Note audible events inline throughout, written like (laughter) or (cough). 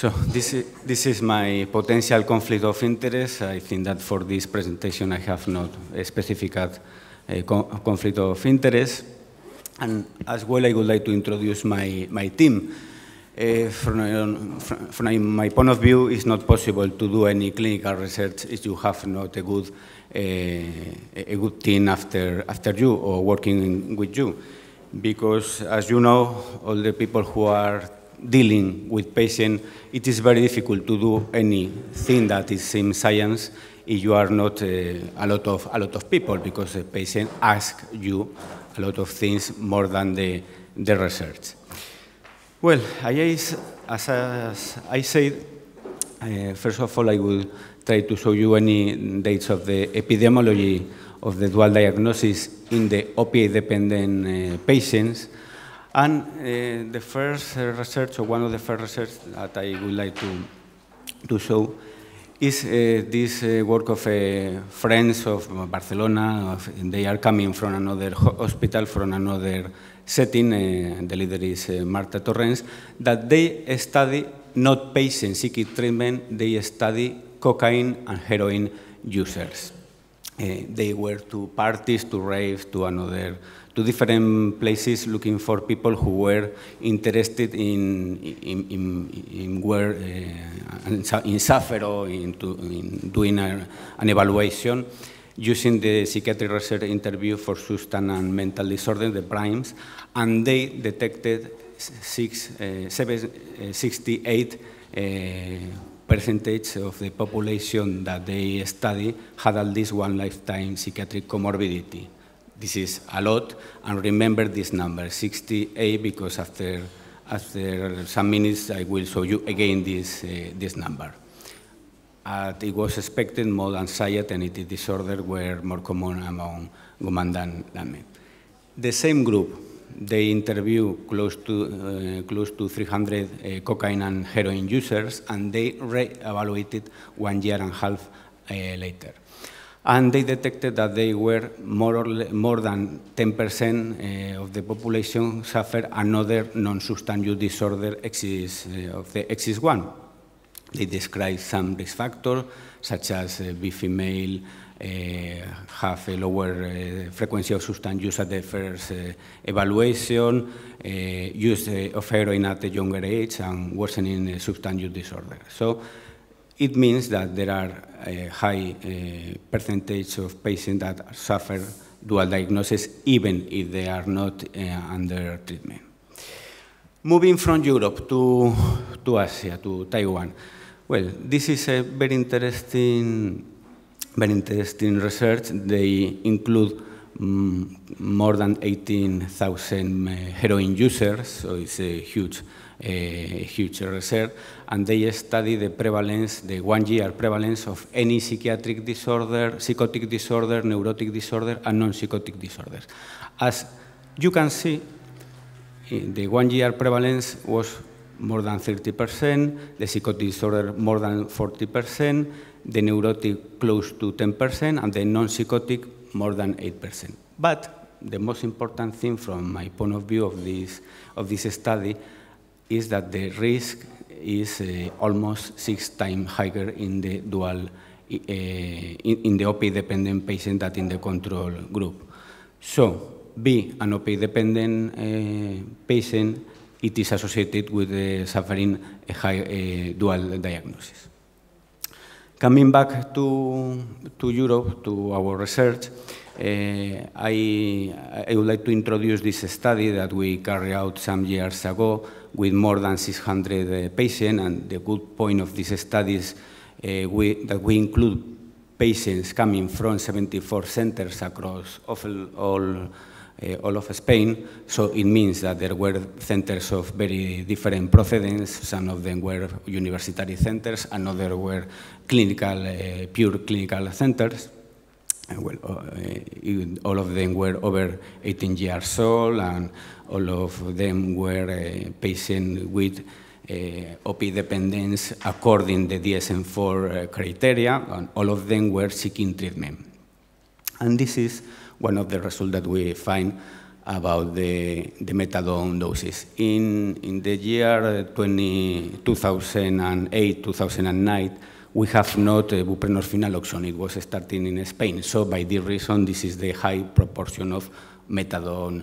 So this is, this is my potential conflict of interest. I think that for this presentation I have not a specific uh, conflict of interest. And as well, I would like to introduce my, my team. Uh, from, from, my point of view, it's not possible to do any clinical research if you have not a good, uh, a good team after, after you or working with you. Because, as you know, all the people who are dealing with patients, it is very difficult to do anything that is in science if you are not uh, a, lot of, a lot of people, because the patient asks you a lot of things more than the, the research. Well, I, as, as I said, uh, first of all, I will try to show you any dates of the epidemiology of the dual diagnosis in the opioid-dependent uh, patients. And uh, the first research, or one of the first research that I would like to, to show, is uh, this uh, work of friends of Barcelona. Of, they are coming from another hospital, from another setting, the leader is Marta Torrens, that they study not patients seeking treatment, they study cocaine and heroin users. Uh, they were to parties, to raves, to another, to different places looking for people who were interested in, in, in, in where, uh, in suffer or in, to, in doing a, an evaluation using the psychiatric research interview for substance and mental disorder, the PRIMES, and they detected six, uh, seven, uh, 68 uh, percentage of the population that they study had at least one lifetime psychiatric comorbidity. This is a lot, and remember this number, 68, because after, after some minutes I will show you again this, uh, this number. Uh, it was expected more anxiety and eating disorder were more common among women than, than men. The same group, they interview close to, uh, close to 300 uh, cocaine and heroin users, and they re-evaluated one year and a half uh, later. And they detected that they were more, or more than 10% uh, of the population suffered another non-substance use disorder XS, of the XIS1. They described some risk factors, such as being female, Eh, have a lower eh, frequency of substance use at the first eh, evaluation, use of heroin at a younger age, and worsening substance use disorder. So it means that there are a high uh, percentage of patients that suffer dual diagnosis even if they are not uh, under treatment. Moving from Europe to, to Asia, to Taiwan, well, this is a very interesting very interesting research. They include um, more than 18,000 uh, mm, heroin users, so it's a huge, uh, huge research, and they study the prevalence, the one-year prevalence of any psychiatric disorder, psychotic disorder, neurotic disorder, and non-psychotic disorders. As you can see, eh, the one-year prevalence was more than 30%, the psychotic disorder more than 40%, the neurotic close to 10%, and the non-psychotic more than 8%. But the most important thing from my point of view of this, of this study is that the risk is uh, almost six times higher in the dual, uh, in, in the opiate dependent patient than in the control group. So, be an opiate dependent uh, patient, it is associated with uh, suffering a high uh, dual diagnosis. Coming back to, to Europe, to our research, uh, I, I would like to introduce this study that we carried out some years ago with more than 600 uh, eh, patients. And the good point of this study is uh, we, that we include patients coming from 74 centers across all, all Eh, all of Spain, so it means that there were centers of very different procedence. Some of them were university centers, another were clinical, eh, pure clinical centers eh, well, uh, all of them were over 18 years old, and all of them were uh, patients with uh, OP dependence according the DSM-4 criteria, and all of them were seeking treatment. And this is one of the results that we find about the, the methadone doses. In, in the year 2008-2009, uh, we have not uh, buprenorphine naloxone. It was starting in Spain. So by this reason, this is the high proportion of methadone uh,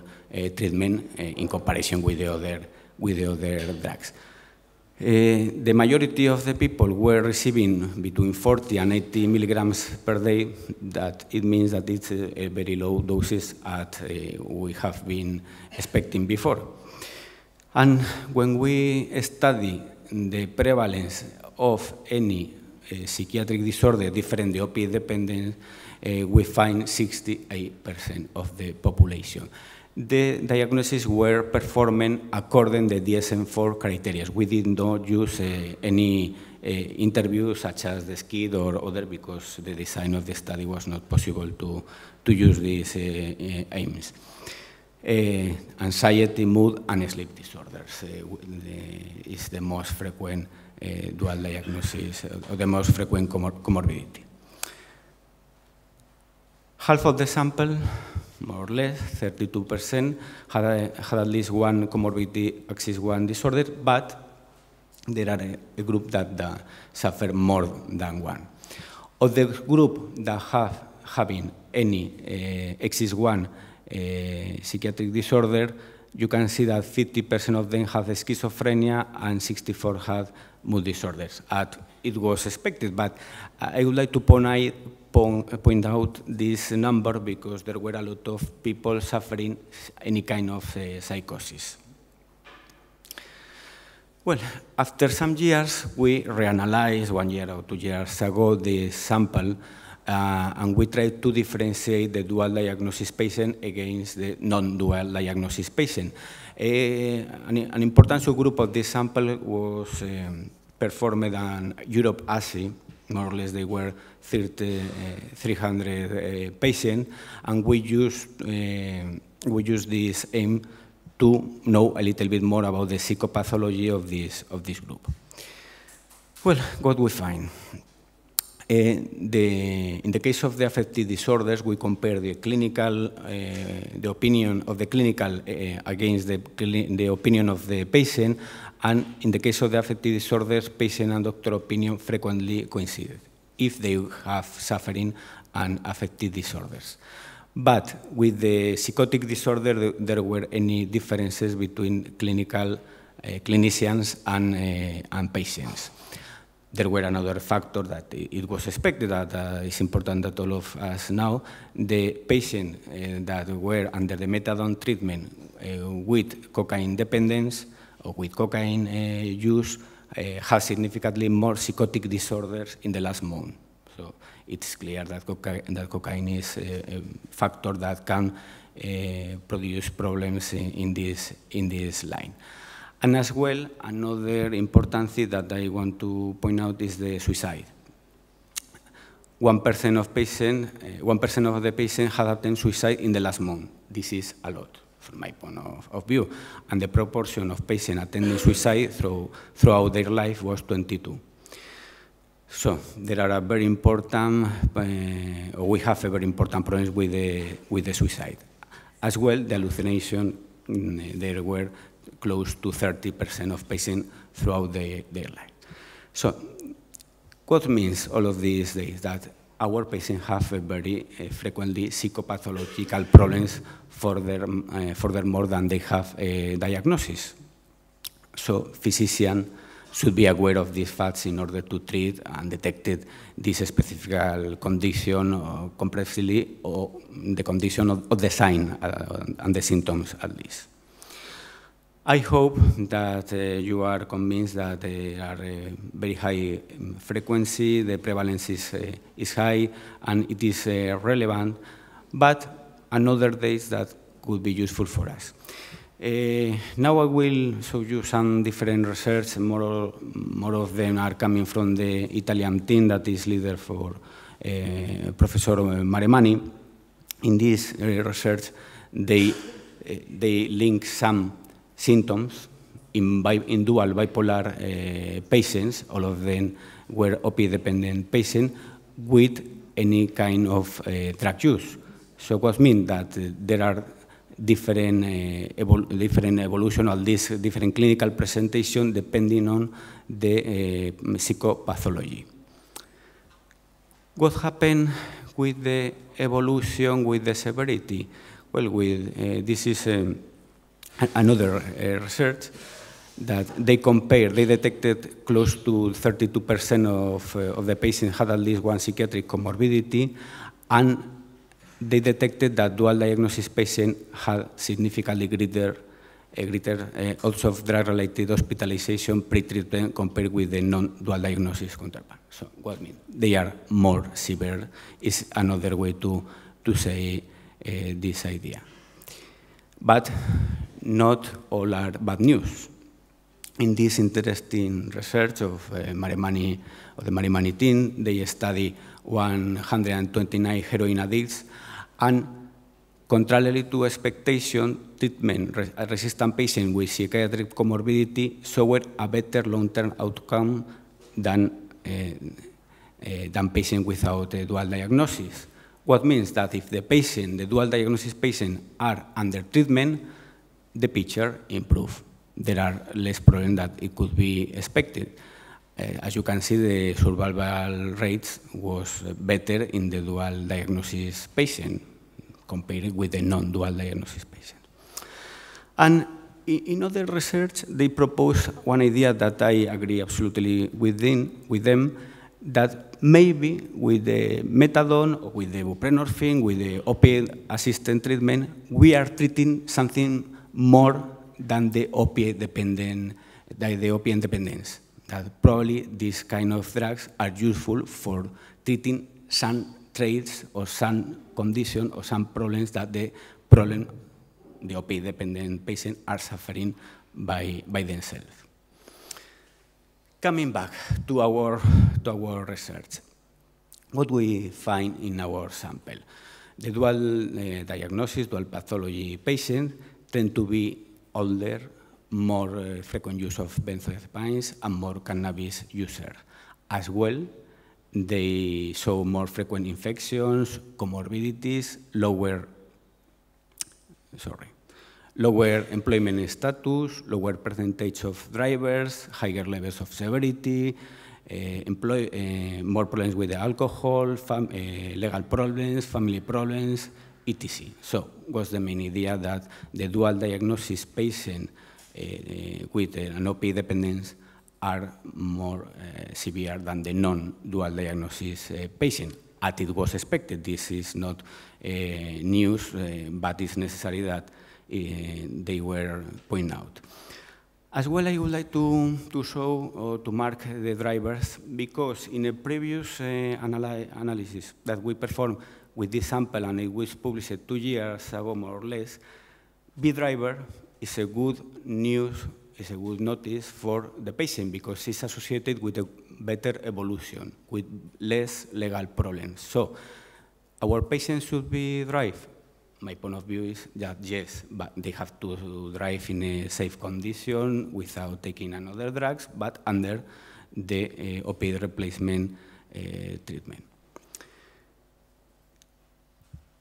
treatment uh, in comparison with the other, with the other drugs. Eh, the majority of the people were receiving between 40 and 80 milligrams per day. That it means that it's a, eh, a very low doses at eh, we have been expecting before. And when we study the prevalence of any uh, psychiatric disorder different the opiate dependence, uh, we find 68% of the population the diagnoses were performed according the DSM-4 criteria. We did not use uh, any uh, such as the SKID or other because the design of the study was not possible to, to use these uh, uh aims. Uh, anxiety, mood, and sleep disorders uh, is the most frequent dual diagnosis, or the most frequent comor comorbidity. Half of the sample more or less, 32% had, a, had at least one comorbidity axis 1 disorder, but there are a, a group that uh, suffer more than one. Of the group that have having any uh, axis 1 uh, psychiatric disorder, you can see that 50% of them have schizophrenia and 64 have mood disorders. At, it was expected, but I would like to point, out point out this number because there were a lot of people suffering any kind of uh, psychosis. Well, after some years, we reanalyzed one year or two years ago the sample uh, and we tried to differentiate the dual diagnosis patient against the non-dual diagnosis patient. Uh, an, an, important subgroup of this sample was um, performed on Europe ASI, more or less they were 30, uh, eh, 300 uh, eh, patients, and we used, eh, we used this aim to know a little bit more about the psychopathology of this, of this group. Well, what we find? Eh, the, in the case of the affective disorders, we compare the clinical, eh, the opinion of the clinical eh, against the, the opinion of the patient, and in the case of the affective disorders, patient and doctor opinion frequently coincide if they have suffering and affective disorders. But with the psychotic disorder, there were any differences between clinical uh, clinicians and, uh, and patients there were another factor that it was expected that uh, is important that all of us now, the patient uh, that were under the methadone treatment uh, with cocaine dependence or with cocaine uh, use uh, has significantly more psychotic disorders in the last month. So it's clear that, coca that cocaine is uh, a, factor that can produce problems in, in, this, in this line. And as well, another important thing that I want to point out is the suicide. 1% of, patient, uh, 1 of the patients had attempted suicide in the last month. This is a lot from my point of, of view. And the proportion of patients attending suicide through, throughout their life was 22. So there are a very important, uh, we have a very important problem with the, with the suicide. As well, the hallucination Mm, there were close to 30% of patients throughout the, their life. So what means all of these days that our patients have very uh, frequently psychopathological problems for their, uh, for their more than they have a diagnosis. So physician should be aware of these facts in order to treat and detect this specific condition or uh, complexity or the condition of, of the sign uh, and the symptoms at least. I hope that uh, you are convinced that there are uh, very high um, frequency, the prevalence is, uh, is high, and it is relevant, but another days that could be useful for us. Uh, now I will show you some different research. More, more of them are coming from the Italian team that is leader for uh, Professor Maremani. In this uh, research, they, they link some symptoms in, bi in dual bipolar patients, all of them were opiate dependent patients, with any kind of drug use. So what means that there are different, uh, evol different evolution of this different clinical presentation depending on the eh, psychopathology. What happened with the evolution, with the severity? Well, with, eh, this is um, another research that they compared, they detected close to 32% of, uh, of the patients had at least one psychiatric comorbidity, and they detected that dual diagnosis patients had significantly greater, uh, greater uh, also drug-related hospitalization pre-treatment compared with the non-dual diagnosis counterpart. So what I mean? They are more severe is another way to, to say uh, this idea. But not all are bad news. In this interesting research of, uh, Marie of the Marimani team, they study 129 heroin addicts and contrary to expectation, treatment resistant patients with psychiatric comorbidity showed a better long-term outcome than, uh, uh, than patients without a dual diagnosis. What means that if the patient, the dual diagnosis patient, are under treatment, the picture improves. There are less problems that it could be expected. Eh, as you can see, the survival rate was better in the dual diagnosis patient compared with the non-dual diagnosis patient. And in other research, they propose one idea that I agree absolutely within, with them, that maybe with the methadone, with the buprenorphine, with the opiate-assisted treatment, we are treating something more than the opiate-dependent, the opiate dependence that probably these kind of drugs are useful for treating some traits or some condition or some problems that the problem, the opioid-dependent patient are suffering by, by themselves. Coming back to our, to our research, what we find in our sample. The dual uh, diagnosis, dual pathology patients tend to be older more uh, frequent use of benzodiazepines and more cannabis user. As well, they show more frequent infections, comorbidities, lower, sorry, lower employment status, lower percentage of drivers, higher levels of severity, uh, employ, uh, more problems with alcohol, legal problems, family problems, etc. So, was the main idea that the dual diagnosis patient Eh, eh, with eh, an OP dependence are more severe than the non-dual diagnosis patient. As it was expected, this is not news, but it's necessary that they were pointed out. As well, I would like to, to show or to mark the drivers because in a previous uh, analy analysis that we performed with this sample and it was published two years ago more or less, B driver is a good news, is a good notice for the patient because it's associated with a better evolution, with less legal problems. So our patients should be drive. My point of view is that yes, but they have to drive in a safe condition without taking another drugs, but under the uh, opioid replacement uh, treatment.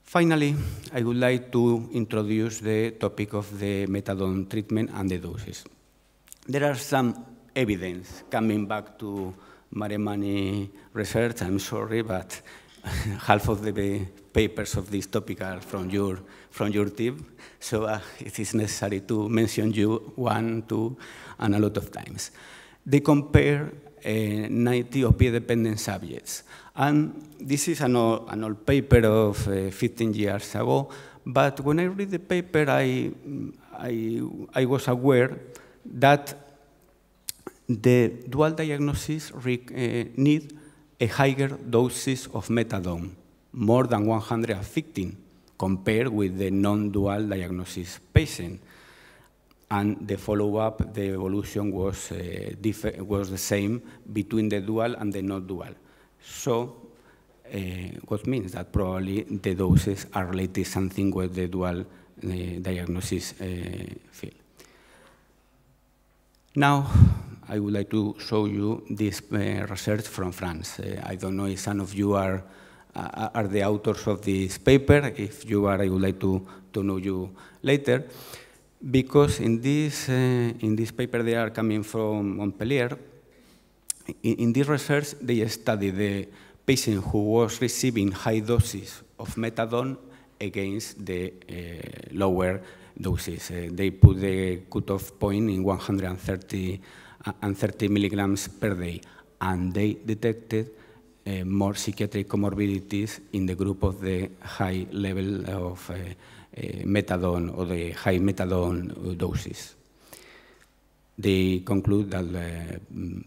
Finally, I would like to introduce the topic of the methadone treatment and the doses. There are some evidence coming back to Maremani research. I'm sorry, but (laughs) half of the papers of this topic are from your, from your team. So uh, it is necessary to mention you one, two, and a lot of times. They compare Eh, 90 of dependent subjects. And this is an old, an old paper of eh, 15 years ago, but when I read the paper, I, I, I was aware that the dual diagnosis eh, need a higher doses of methadone, more than 115, compared with the non-dual diagnosis patient and the follow-up, the evolution was, uh, was the same between the dual and the not dual. So uh, what means that probably the doses are related something with the dual uh, diagnosis uh, field. Now, I would like to show you this uh, research from France. Uh, I don't know if some of you are, are the authors of this paper. If you are, I would like to, to know you later because in this, uh, in this paper they are coming from Montpellier. In, in this research, they study the patient who was receiving high doses of methadone against the uh, lower doses. Uh, they put the cutoff point in 130 uh, and 30 milligrams per day, and they detected more psychiatric comorbidities in the group of the high level of Eh, methadone or the high methadone doses. They conclude that uh,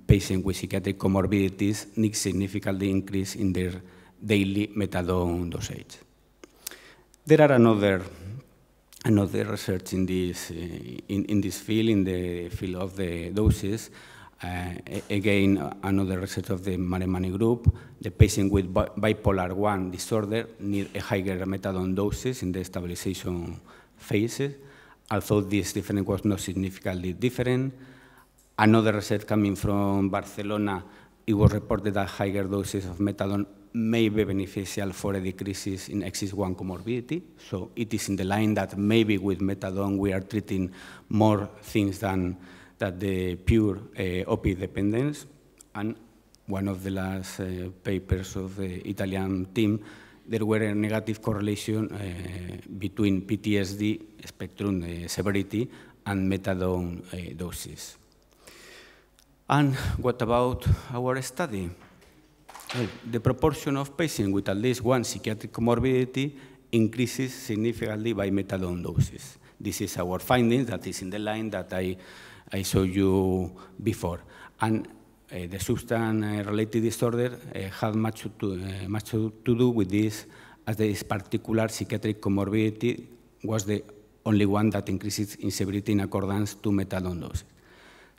patients with psychiatric comorbidities need significantly increase in their daily methadone dosage. There are another another research in this eh, in, in this field, in the field of the doses, uh, again, uh, another research of the Maremani group, the patient with bipolar 1 disorder need a higher methadone doses in the stabilization phases, although this difference was not significantly different. Another research coming from Barcelona, it was reported that higher doses of methadone may be beneficial for a decrease in excess one comorbidity. So it is in the line that maybe with methadone we are treating more things than that the pure uh, OP dependence, and one of the last uh, papers of the Italian team, there were a negative correlation uh, between PTSD spectrum severity and methadone doses. And what about our study? Well, the proportion of patients with at least one psychiatric comorbidity increases significantly by methadone doses. This is our findings that is in the line that I I showed you before. And uh, the substance-related uh, disorder uh, had much to, uh, much to do with this, as this particular psychiatric comorbidity was the only one that increases in severity in accordance to methadone doses.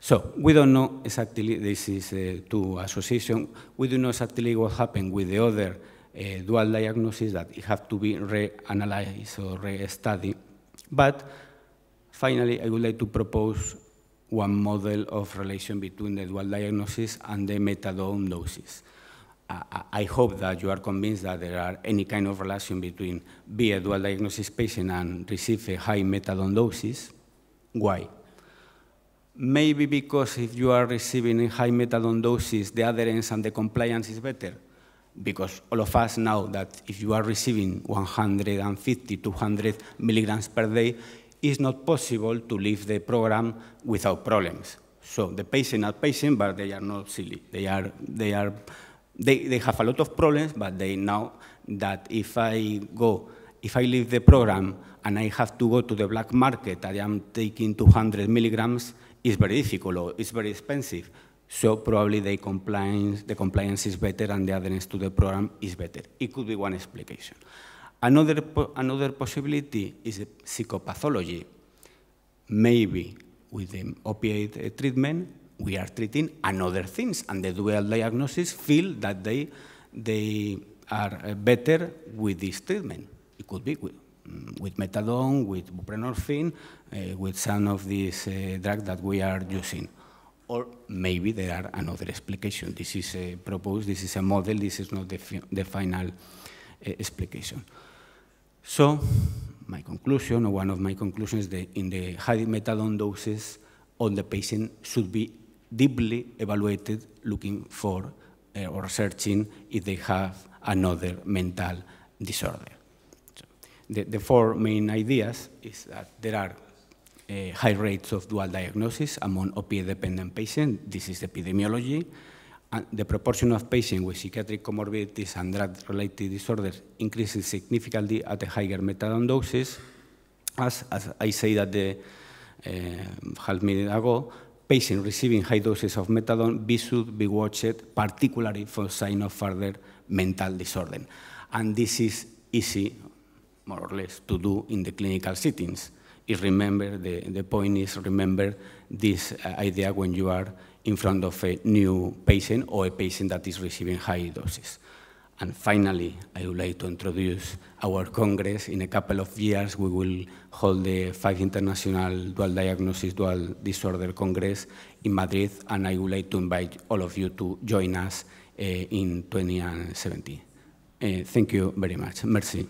So we don't know exactly, this is uh, two association, we don't know exactly what happened with the other uh, dual diagnosis that it have to be reanalyzed or re-studied. But finally, I would like to propose one model of relation between the dual diagnosis and the methadone doses. Uh, I hope that you are convinced that there are any kind of relation between be a dual diagnosis patient and receive a high methadone doses. Why? Maybe because if you are receiving a high methadone doses, the adherence and the compliance is better. Because all of us know that if you are receiving 150, 200 milligrams per day, it's not possible to leave the program without problems. So the patients are patients, but they are not silly. They are, they are, they, they have a lot of problems, but they know that if I go, if I leave the program and I have to go to the black market, I am taking 200 milligrams, it's very difficult or it's very expensive. So probably the compliance, the compliance is better and the adherence to the program is better. It could be one explanation. Another, another possibility is psychopathology. Maybe with the opiate eh, treatment, we are treating another things, and the dual diagnosis feel that they, they are eh, better with this treatment. It could be with, mm, with methadone, with buprenorphine, uh, with some of these uh, drugs that we are using. Or maybe there are another explanation. This is proposed, this is a model, this is not the, the final uh, so my conclusion, or one of my conclusions, that in the high methadone doses on the patient should be deeply evaluated looking for uh, or searching if they have another mental disorder. So the, the, four main ideas is that there are uh, high rates of dual diagnosis among opioid-dependent patients. This is epidemiology. Ah, the proportion of patients with psychiatric comorbidities and drug-related disorders increases significantly at the higher methadone doses, as, as I said at the uh, half minute ago, patients receiving high doses of methadone be should be watched, particularly for sign of further mental disorder. And this is easy, more or less, to do in the clinical settings is remember, the, the point is remember this uh, idea when you are in front of a new patient or a patient that is receiving high doses. And finally, I would like to introduce our Congress. In a couple of years, we will hold the Five International Dual Diagnosis Dual Disorder Congress in Madrid, and I would like to invite all of you to join us uh, in 2017. Uh, thank you very much. Merci.